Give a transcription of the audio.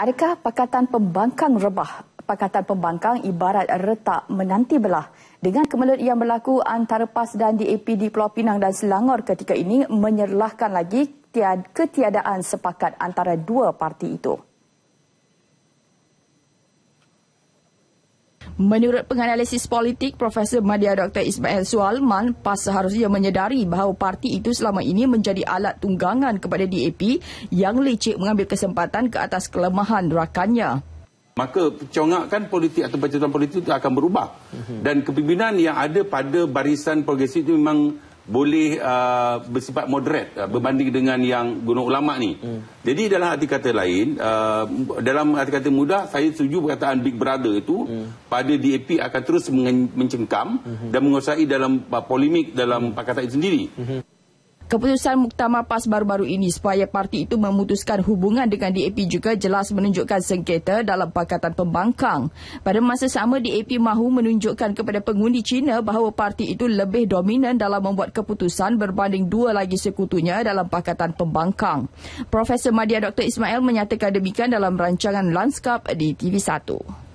adakah Pakatan Pembangkang rebah? Pakatan Pembangkang ibarat retak menanti belah. Dengan kemelut yang berlaku antara PAS dan DAP di Pulau Pinang dan Selangor ketika ini menyerlahkan lagi ketiadaan sepakat antara dua parti itu. Menurut penganalisis politik Profesor Madya Dr. Ismail Sualman, PAS seharusnya menyedari bahawa parti itu selama ini menjadi alat tunggangan kepada DAP yang licik mengambil kesempatan ke atas kelemahan rakannya. Maka congakkan politik atau pencetuan politik itu akan berubah. Mhm. Dan kepimpinan yang ada pada barisan progresif itu memang boleh uh, bersifat moderat uh, berbanding dengan yang gunung ulama ni. Hmm. Jadi dalam arti kata lain, uh, dalam arti kata mudah, saya setuju perkataan Big Brother itu hmm. pada DAP akan terus mencengkam hmm. dan menguasai dalam uh, polemik dalam hmm. pakatan itu sendiri. Hmm. Keputusan muktama PAS baru-baru ini supaya parti itu memutuskan hubungan dengan DAP juga jelas menunjukkan sengketa dalam Pakatan Pembangkang. Pada masa sama, DAP mahu menunjukkan kepada pengundi China bahawa parti itu lebih dominan dalam membuat keputusan berbanding dua lagi sekutunya dalam Pakatan Pembangkang. Profesor Madia Dr. Ismail menyatakan demikian dalam rancangan Landscape di TV1.